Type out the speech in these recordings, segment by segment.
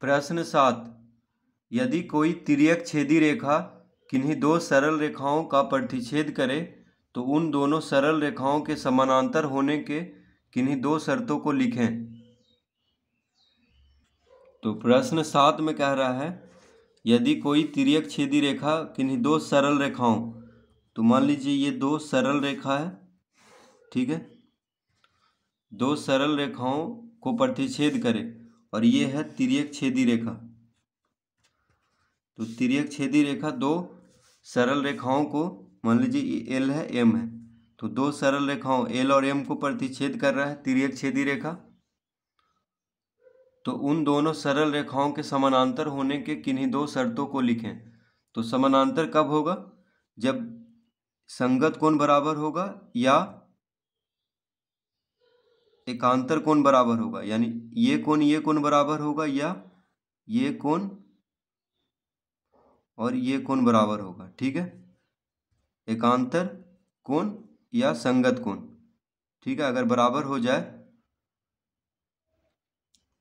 प्रश्न सात यदि कोई तिरक छेदी रेखा किन्हीं दो सरल रेखाओं का प्रतिच्छेद करे तो उन दोनों सरल रेखाओं के समानांतर होने के किन्हीं दो शर्तों को लिखें तो प्रश्न सात में कह रहा है यदि कोई तिरक छेदी रेखा किन्हीं दो सरल रेखाओं तो मान लीजिए ये दो सरल रेखा है ठीक है दो सरल रेखाओं को प्रतिच्छेद करें और ये है तिरक छेदी रेखा तो तिरक छेदी रेखा दो सरल रेखाओं को मान लीजिए एल है एम है तो दो सरल रेखाओं एल और एम को प्रतिच्छेद कर रहा है तिरक छेदी रेखा तो उन दोनों सरल रेखाओं के समानांतर होने के किन्हीं दो शर्तों को लिखें तो समानांतर कब होगा जब संगत कोण बराबर होगा या एकांतर कोण बराबर होगा यानी ये कोण ये कोण बराबर होगा या ये कोण और ये कोण बराबर होगा ठीक है एकांतर कोण या संगत कोण ठीक है अगर बराबर हो जाए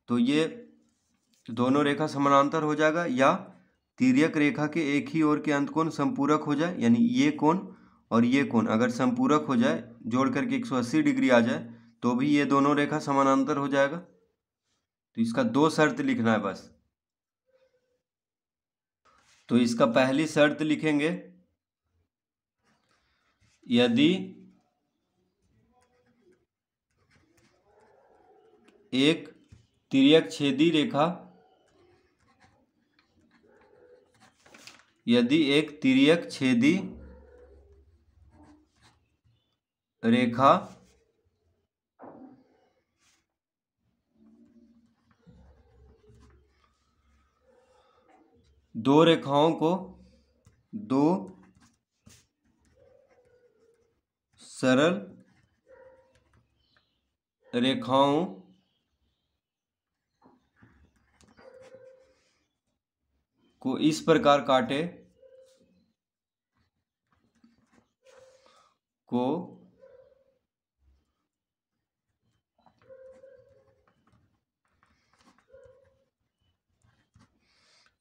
तो ये दोनों रेखा समानांतर हो जाएगा या तिरक रेखा के एक ही ओर के अंत कोण संपूरक हो जाए यानी ये कोण और ये कोण अगर संपूरक हो जाए जोड़ करके 180 डिग्री आ जाए तो भी ये दोनों रेखा समानांतर हो जाएगा तो इसका दो शर्त लिखना है बस तो इसका पहली शर्त लिखेंगे यदि एक तिरक छेदी रेखा यदि एक तिरक छेदी रेखा दो रेखाओं को दो सरल रेखाओं को इस प्रकार काटे को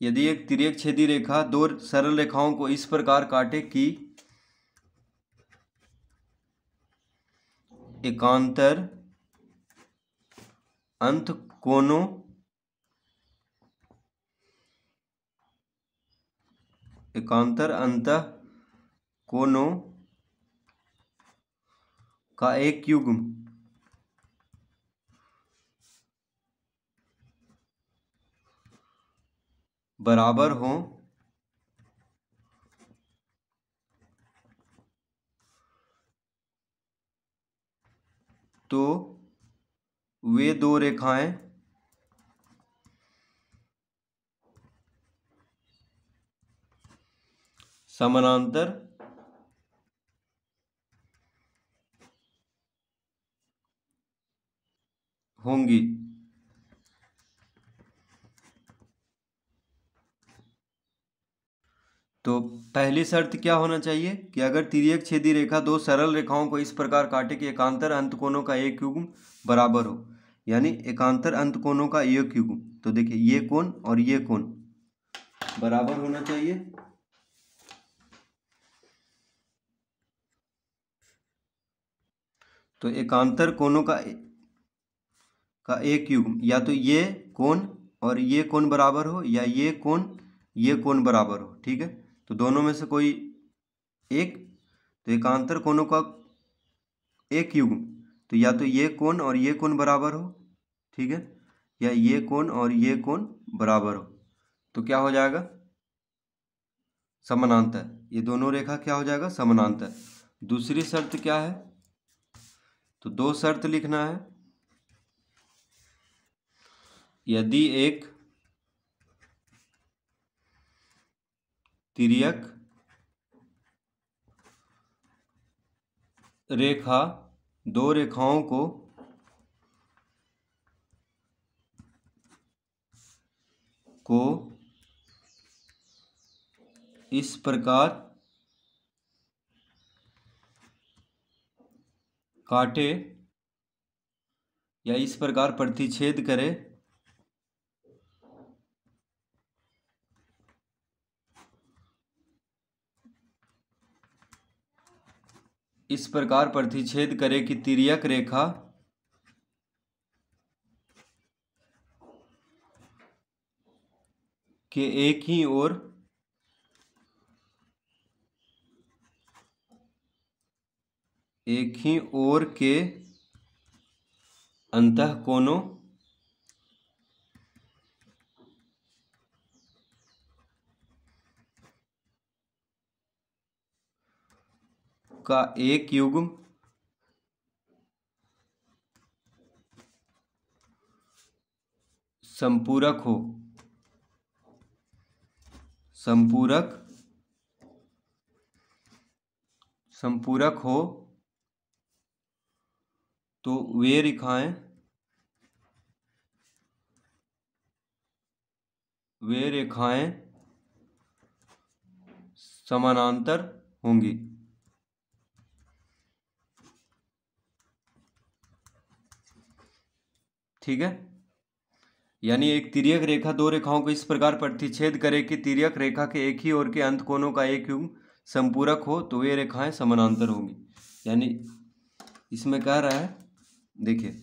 यदि एक तिरेक छेदी रेखा दो सरल रेखाओं को इस प्रकार काटे कि एकांतर अंत कोणों एकांतर अंत कोणों का एक युग्म बराबर हो तो वे दो रेखाएं समानांतर होंगी तो पहली शर्त क्या होना चाहिए कि अगर तिरिय छेदी रेखा दो सरल रेखाओं को इस प्रकार काटे कि एकांतर अंत कोणों का एक युग्म बराबर हो यानी एकांतर अंत कोणों का एक युग्म तो देखिए ये कोण और ये कोण बराबर होना चाहिए तो एकांतर कोणों का का एक युग्म या तो ये कोण और ये कोण बराबर हो या ये कोण ये कोण बराबर हो ठीक है तो दोनों में से कोई एक तो एकांतर कोनों का एक युग्म तो या तो ये कोण और ये कोण बराबर हो ठीक है या ये कोण और ये कोण बराबर हो तो क्या हो जाएगा समानांतर ये दोनों रेखा क्या हो जाएगा समानांतर दूसरी शर्त क्या है तो दो शर्त लिखना है यदि एक तिरक रेखा दो रेखाओं को को इस प्रकार काटे या इस प्रकार प्रतिच्छेद करें इस प्रकार प्रतिच्छेद करें कि तिरयक रेखा के एक ही ओर एक ही ओर के अंत कोनों का एक युग्म संपूरक हो संपूरक संपूरक हो तो वे रेखाएं वे रेखाएं समानांतर होंगी ठीक है यानी एक तिरक रेखा दो रेखाओं को इस प्रकार प्रतिच्छेद करे कि तिरक रेखा के एक ही ओर के अंत कोनों का एक युग संपूरक हो तो वे रेखाएं समानांतर होंगी यानी इसमें कह रहा है देखिए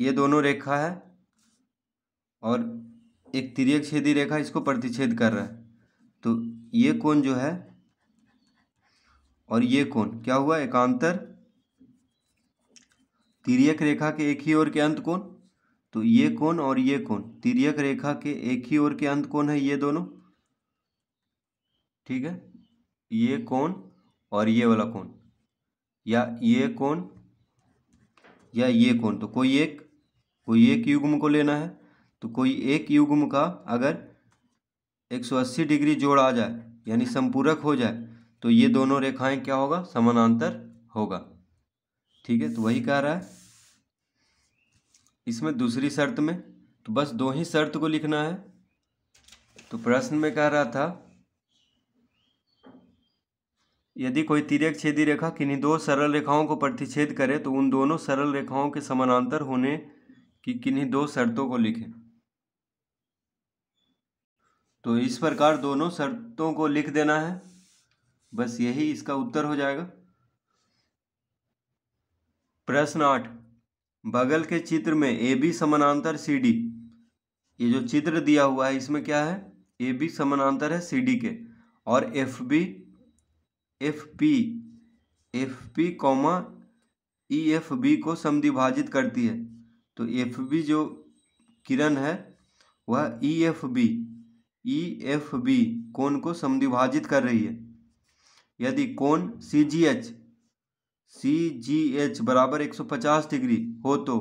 ये दोनों रेखा है और एक तिरक छेदी रेखा इसको प्रतिच्छेद कर रहा है तो ये कोण जो है और ये कोण क्या हुआ एकांतर तिरक रेखा के एक ही ओर के अंत कौन तो ये कौन और ये कौन तिरक रेखा के एक ही ओर के अंत कौन है ये दोनों ठीक है ये कौन और ये वाला कौन या ये कौन या ये कौन तो कोई एक कोई एक युग्म को लेना है तो कोई एक युग्म का अगर 180 डिग्री जोड़ आ जाए यानी संपूरक हो जाए तो ये दोनों रेखाएं क्या होगा समानांतर होगा ठीक है तो वही कह रहा है इसमें दूसरी शर्त में तो बस दो ही शर्त को लिखना है तो प्रश्न में कह रहा था यदि कोई तिरक छेदी रेखा किन्हीं दो सरल रेखाओं को प्रतिच्छेद करे तो उन दोनों सरल रेखाओं के समानांतर होने की किन्हीं दो शर्तों को लिखें तो इस प्रकार दोनों शर्तों को लिख देना है बस यही इसका उत्तर हो जाएगा प्रश्न आठ बगल के चित्र में ए बी समानांतर सी डी ये जो चित्र दिया हुआ है इसमें क्या है ए बी समानांतर है सी डी के और F B F P F P comma E F B को समद्विभाजित करती है तो एफ बी जो किरण है वह E F B E F B कोण को समद्विभाजित कर रही है यदि कोण सी जी एच सी जी एच बराबर एक सौ पचास डिग्री हो तो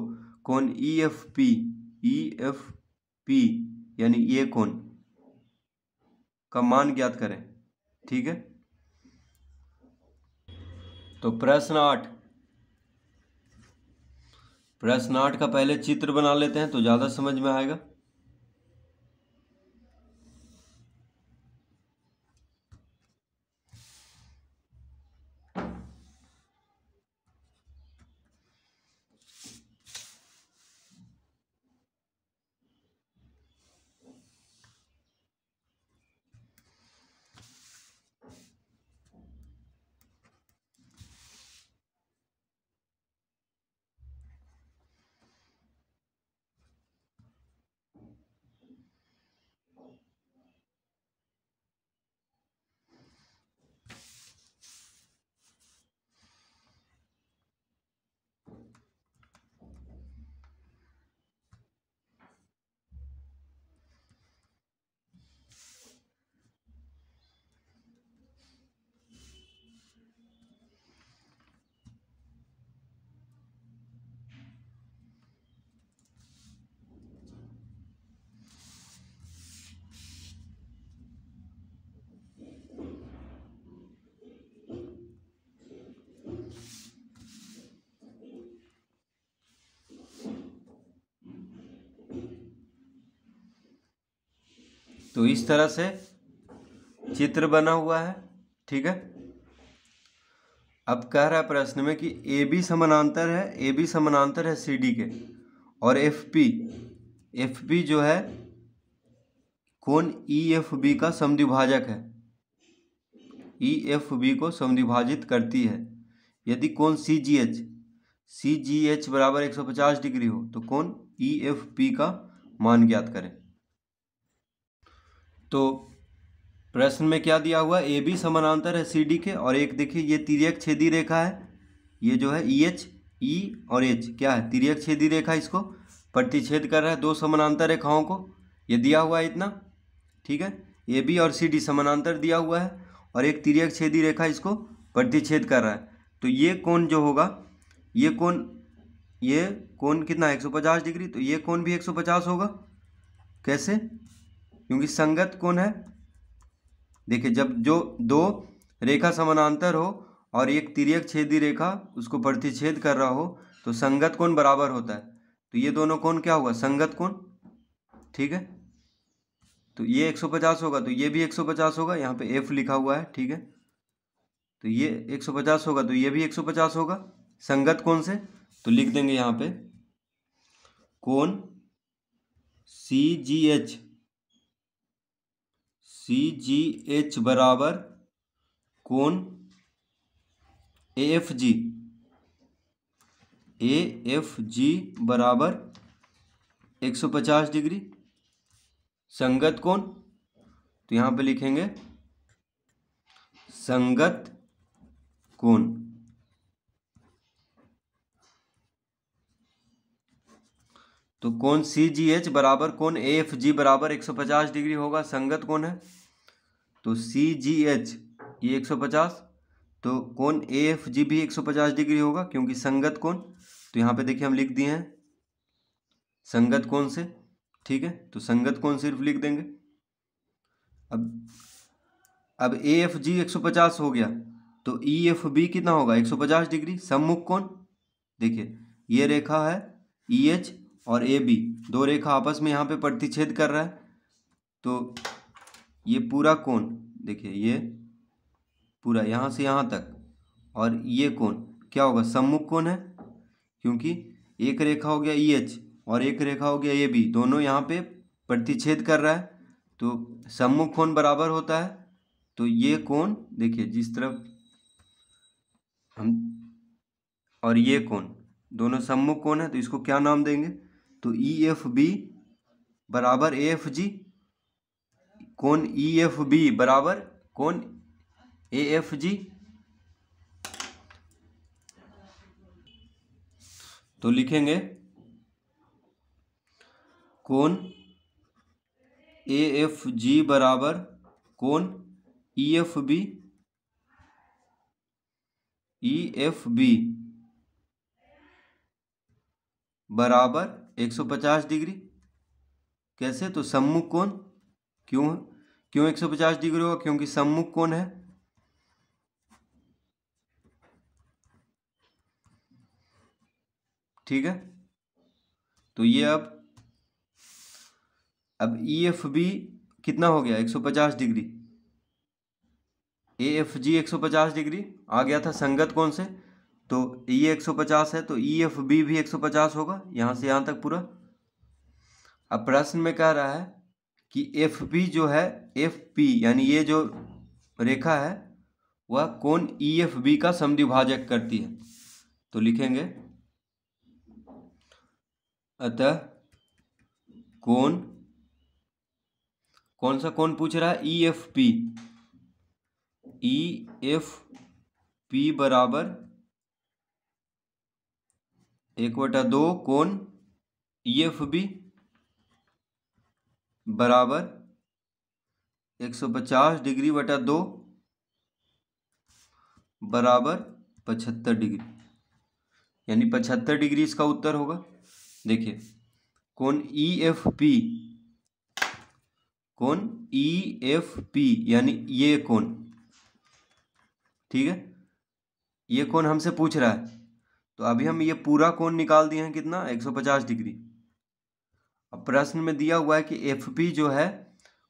कौन E F P E F P यानी ये कौन का मान ज्ञात करें ठीक है तो प्रश्न आठ प्रश्न आठ का पहले चित्र बना लेते हैं तो ज़्यादा समझ में आएगा तो इस तरह से चित्र बना हुआ है ठीक है अब कह रहा है प्रश्न में कि ए बी समानांतर है ए बी समानांतर है सी डी के और एफ पी एफ पी जो है कौन ई एफ बी का समद्विभाजक है ई एफ बी को समद्विभाजित करती है यदि कौन सी जी एच सी जी एच बराबर एक सौ पचास डिग्री हो तो कौन ई एफ पी का मान ज्ञात करें तो प्रश्न में क्या दिया हुआ ए बी समानांतर है सी डी के और एक देखिए ये तिरक छेदी रेखा है ये जो है ई एच ई और एच क्या है तिरक छेदी रेखा इसको प्रतिच्छेद कर रहा है दो समानांतर रेखाओं को ये दिया हुआ है इतना ठीक है ए बी और सी डी समानांतर दिया हुआ है और एक तिरक छेदी रेखा इसको प्रतिच्छेद कर रहा है तो ये कौन जो होगा ये कौन ये कौन कितना है डिग्री तो ये कौन भी एक होगा कैसे क्योंकि संगत कौन है देखिए जब जो दो रेखा समानांतर हो और एक तिरक छेदी रेखा उसको प्रतिच्छेद कर रहा हो तो संगत कौन बराबर होता है तो ये दोनों कौन क्या होगा संगत कौन ठीक है तो ये 150 होगा तो ये भी 150 होगा यहाँ पे एफ लिखा हुआ है ठीक है तो ये 150 होगा तो ये भी 150 होगा संगत कौन से तो लिख देंगे यहाँ पे कौन सी जी एच सी जी एच बराबर कौन A F G A F G बराबर एक सौ पचास डिग्री संगत कौन तो यहां पे लिखेंगे संगत कौन तो कौन सी जी एच बराबर कौन ए एफ जी बराबर एक सौ पचास डिग्री होगा संगत कौन है तो सी जी एच ये एक सौ पचास तो कौन ए एफ जी भी एक सौ पचास डिग्री होगा क्योंकि संगत कौन तो यहाँ पे देखिए हम लिख दिए हैं संगत कौन से ठीक है तो संगत कौन सिर्फ लिख देंगे अब अब ए एफ जी एक सौ पचास हो गया तो ई एफ बी कितना होगा एक सौ पचास डिग्री सम्मुख कौन देखिए ये रेखा है ई e एच और ए बी दो रेखा आपस में यहाँ पे प्रतिच्छेद कर रहा है तो ये पूरा कोण देखिए ये पूरा यहाँ से यहाँ तक और ये कोण क्या होगा सम्मुख कोण है क्योंकि एक रेखा हो गया ई e एच और एक रेखा हो गया ए बी दोनों यहाँ पे प्रतिच्छेद कर रहा है तो सम्मुख कोण बराबर होता है तो ये कोण देखिए जिस तरफ हम और ये कोण दोनों सम्मुख कोण है तो इसको क्या नाम देंगे तो ई एफ बी बराबर ए एफ जी कौन ई एफ बी बराबर कौन ए एफ जी तो लिखेंगे कौन ए एफ जी बराबर कौन E F B E F B बराबर 150 डिग्री कैसे तो सम्मुख कौन क्यों क्यों 150 डिग्री होगा क्योंकि सम्मुख कौन है ठीक है तो ये अब अब ई एफ बी कितना हो गया 150 डिग्री ए एफ जी एक डिग्री आ गया था संगत कौन से तो ये e 150 है तो ई एफ बी भी 150 होगा यहां से यहां तक पूरा अब प्रश्न में कह रहा है कि एफ पी जो है एफ पी यानी ये जो रेखा है वह कौन ई एफ बी का समद्विभाजक करती है तो लिखेंगे अतः कौन कौन सा कौन पूछ रहा है E F P E F P बराबर एक बटा दो कौन ई एफ बी बराबर एक सौ पचास डिग्री बटा दो बराबर पचहत्तर डिग्री यानी पचहत्तर डिग्री इसका उत्तर होगा देखिए कौन ई एफ पी कौन ई एफ पी यानी ये कौन ठीक है ये कौन हमसे पूछ रहा है तो अभी हम ये पूरा कौन निकाल दिए हैं कितना 150 डिग्री प्रश्न में दिया हुआ है कि एफ पी जो है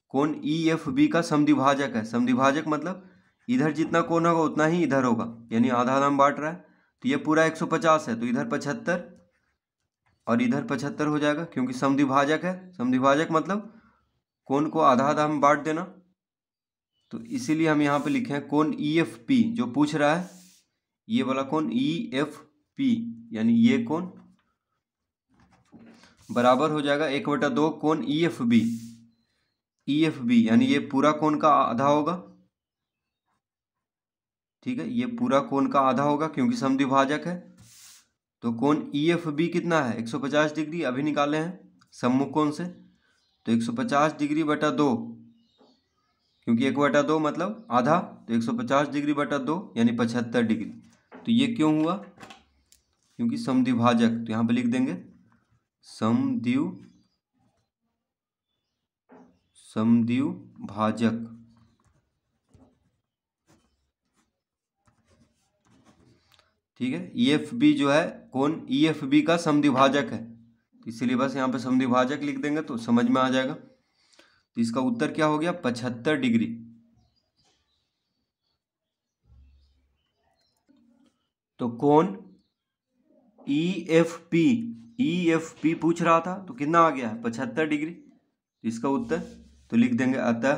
कौन ई एफ बी का समधिभाजक है समधिभाजक मतलब इधर जितना कौन होगा उतना ही इधर होगा यानी आधा आधा में बांट रहा है तो ये पूरा 150 है तो इधर 75 और इधर 75 हो जाएगा क्योंकि समधिभाजक है समधिभाजक मतलब कौन को आधा आधा में बांट देना तो इसीलिए हम यहाँ पे लिखे हैं कौन ई एफ पी जो पूछ रहा है ये वाला कौन ई एफ पी यानी ये कौन बराबर हो जाएगा एक बटा दो कौन E F B E F B यानी ये पूरा कौन का आधा होगा ठीक है ये पूरा कौन का आधा होगा क्योंकि समद्विभाजक है तो कौन ई एफ बी कितना है 150 डिग्री अभी निकाले हैं सम्मुख कौन से तो 150 डिग्री बटा दो क्योंकि एक बटा दो मतलब आधा तो 150 डिग्री बटा दो यानी पचहत्तर डिग्री तो ये क्यों हुआ क्योंकि समद्विभाजक तो यहाँ पर लिख देंगे समद्वि भाजक ठीक है ई एफ बी जो है कौन ई एफ बी का समद्विभाजक है इसीलिए बस यहां पे समद्विभाजक लिख देंगे तो समझ में आ जाएगा तो इसका उत्तर क्या हो गया पचहत्तर डिग्री तो कौन E F P E F P पूछ रहा था तो कितना आ गया है पचहत्तर डिग्री तो इसका उत्तर तो लिख देंगे अतः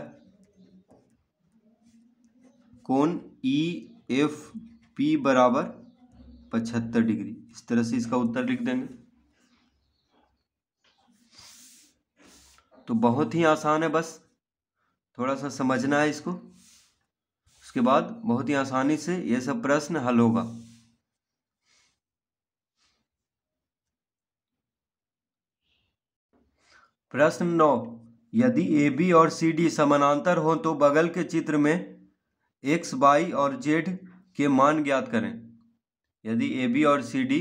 कौन ई एफ पी बराबर पचहत्तर डिग्री इस तरह से इसका उत्तर लिख देंगे तो बहुत ही आसान है बस थोड़ा सा समझना है इसको उसके बाद बहुत ही आसानी से यह सब प्रश्न हल होगा प्रश्न नौ यदि ए बी और सी डी समानांतर हो तो बगल के चित्र में एक्स वाई और जेड के मान ज्ञात करें यदि ए बी और सी डी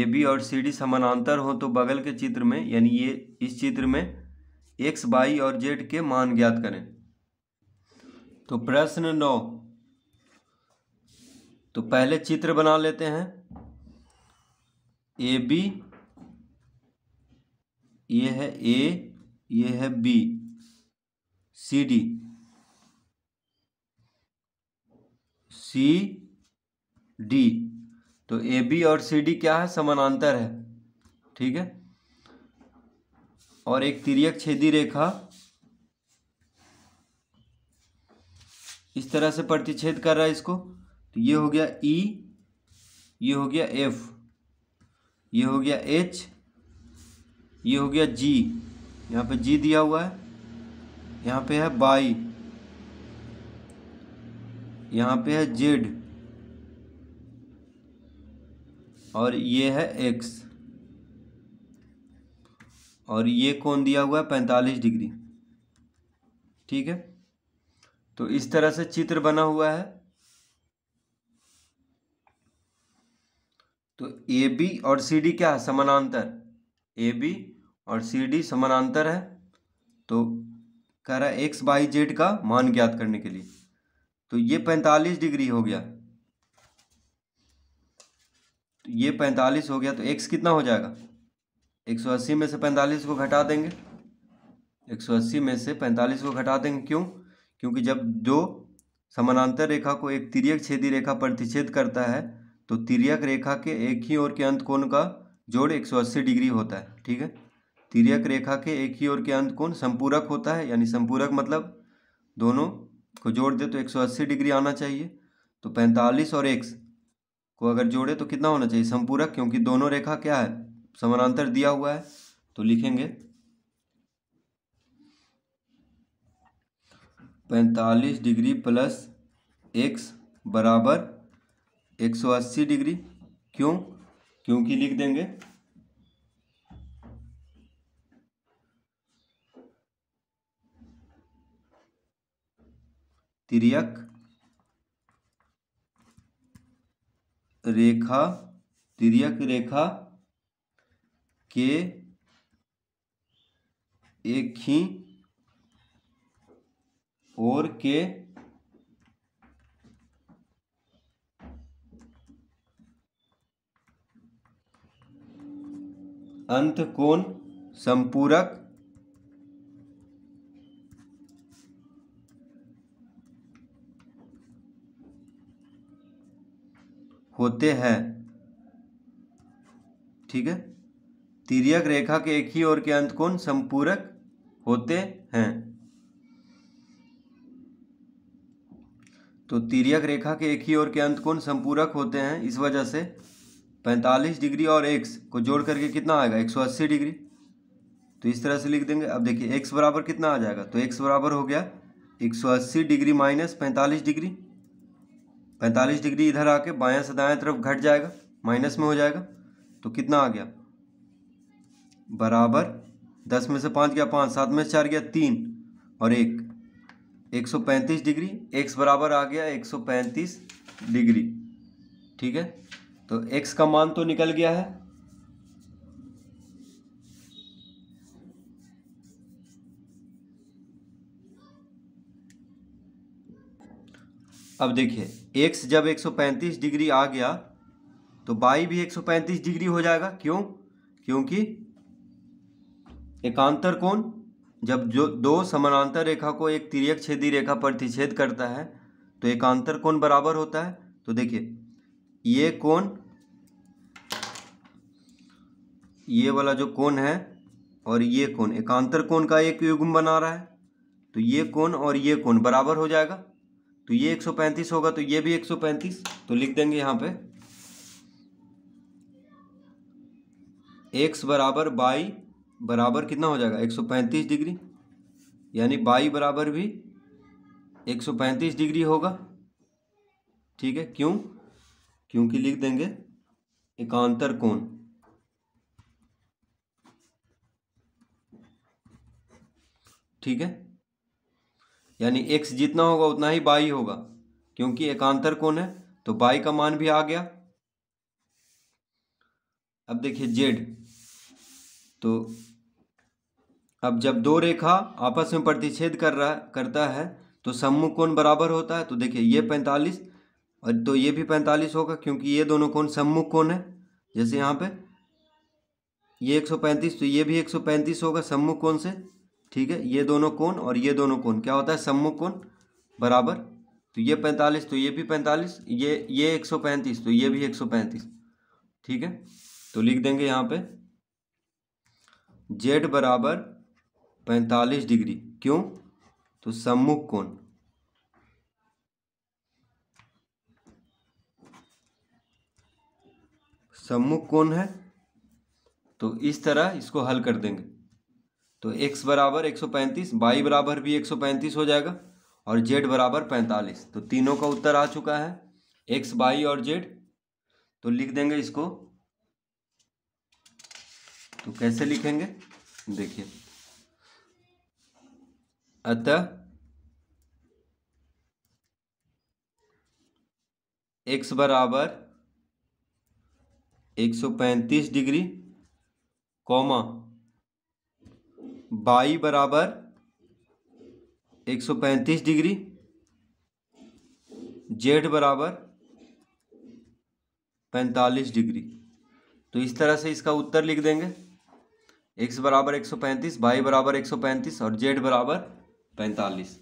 ए बी और सी डी समानांतर हो तो बगल के चित्र में यानी ये इस चित्र में एक्स वाई और जेड के मान ज्ञात करें तो प्रश्न नौ तो पहले चित्र बना लेते हैं ए बी ये है ए ये है B C D C D तो ए बी और सी डी क्या है समानांतर है ठीक है और एक तिरक छेदी रेखा इस तरह से प्रतिच्छेद कर रहा है इसको तो ये हो गया ई e, ये हो गया एफ ये हो गया एच ये हो गया जी यहाँ पे जी दिया हुआ है यहाँ पे है बाई यहाँ पे है जेड और ये है एक्स और ये कौन दिया हुआ है पैंतालीस डिग्री ठीक है तो इस तरह से चित्र बना हुआ है तो ए बी और सी डी क्या है समानांतर ए बी और सी डी समानांतर है तो कह रहा है एक्स बाई जेड का मान ज्ञात करने के लिए तो ये पैंतालीस डिग्री हो गया तो ये पैंतालीस हो गया तो एक्स कितना हो जाएगा एक सौ अस्सी में से पैंतालीस को घटा देंगे एक सौ अस्सी में से पैंतालीस को घटा देंगे क्यों क्योंकि जब जो समानांतर रेखा को एक तिरक छेदी रेखा प्रतिच्छेद करता है तो तिरक रेखा के एक ही ओर के अंत कोण का जोड़ 180 डिग्री होता है ठीक है तिरक हम्म। रेखा के एक ही ओर के अंत कोण संपूरक होता है यानी संपूरक मतलब दोनों को जोड़ दे तो 180 डिग्री आना चाहिए तो 45 और एक को अगर जोड़े तो कितना होना चाहिए संपूरक क्योंकि दोनों रेखा क्या है समानांतर दिया हुआ है तो लिखेंगे पैंतालीस डिग्री प्लस एक्स बराबर 180 डिग्री क्यों क्योंकि लिख देंगे तिर्यक रेखा तिर्यक रेखा के एक ही और के अंत कोण संपूरक होते हैं ठीक है तिरक रेखा के एक ही ओर के अंत कोण संपूरक होते हैं तो तिरक रेखा के एक ही ओर के अंत कोण संपूरक होते हैं इस वजह से 45 डिग्री और x को जोड़ करके कितना आएगा 180 डिग्री तो इस तरह से लिख देंगे अब देखिए x बराबर कितना आ जाएगा तो x बराबर हो गया 180 डिग्री माइनस पैंतालीस डिग्री पैंतालीस डिग्री इधर आके बायां से दाएं तरफ घट जाएगा माइनस में हो जाएगा तो कितना आ गया बराबर दस में से पाँच गया पाँच सात में से चार गया तीन और एक एक सौ पैंतीस डिग्री एक्स बराबर आ गया एक सौ पैंतीस डिग्री ठीक है तो एक्स का मान तो निकल गया है अब देखिए एक्स जब 135 डिग्री आ गया तो बाई भी 135 डिग्री हो जाएगा क्यों क्योंकि एकांतर कोण जब जो दो समानांतर रेखा को एक तिरक छेदी रेखा प्रतिच्छेद करता है तो एकांतर कोण बराबर होता है तो देखिए ये कोण ये वाला जो कोण है और ये कोण एकांतर कोण का एक युग्म बना रहा है तो ये कोण और ये कोण बराबर हो जाएगा तो ये 135 होगा तो ये भी 135 तो लिख देंगे यहाँ पे x बराबर बाई बराबर कितना हो जाएगा 135 डिग्री यानी बाई बराबर भी 135 डिग्री होगा ठीक है क्यों क्योंकि लिख देंगे एकांतर कोण ठीक है यानी एक्स जितना होगा उतना ही बाई होगा क्योंकि एकांतर कौन है तो बाई का मान भी आ गया अब देखिए जेड तो अब जब दो रेखा आपस में प्रतिच्छेद कर रहा करता है तो सम्मुख कोण बराबर होता है तो देखिए ये पैंतालीस और तो ये भी पैंतालीस होगा क्योंकि ये दोनों कोण सम्मुख कोण है जैसे यहाँ पे ये पैंतीस तो ये भी एक सौ पैंतीस होगा सम्मुख कोण से ठीक है ये दोनों कोण और ये दोनों कोण क्या होता है सम्मुख कोण बराबर तो ये पैंतालीस तो ये भी पैंतालीस ये ये एक सौ पैंतीस तो ये भी एक सौ पैंतीस ठीक है तो लिख देंगे यहाँ पे जेड बराबर पैंतालीस डिग्री क्यों तो सम्मुख कोण सम्मुख कोण है तो इस तरह इसको हल कर देंगे तो एक्स बराबर एक सौ पैंतीस वाई हम्म। बराबर भी एक सौ पैंतीस हो जाएगा और जेड बराबर पैंतालीस तो तीनों का उत्तर आ चुका है एक्स बाई और जेड तो लिख देंगे इसको तो कैसे लिखेंगे देखिए अतः एक्स बराबर एक सौ पैंतीस डिग्री कॉमा बाई बराबर एक सौ पैंतीस डिग्री जेड बराबर 45 डिग्री तो इस तरह से इसका उत्तर लिख देंगे एक्स बराबर एक सौ पैंतीस बाई बराबर एक सौ पैंतीस और जेड बराबर पैंतालीस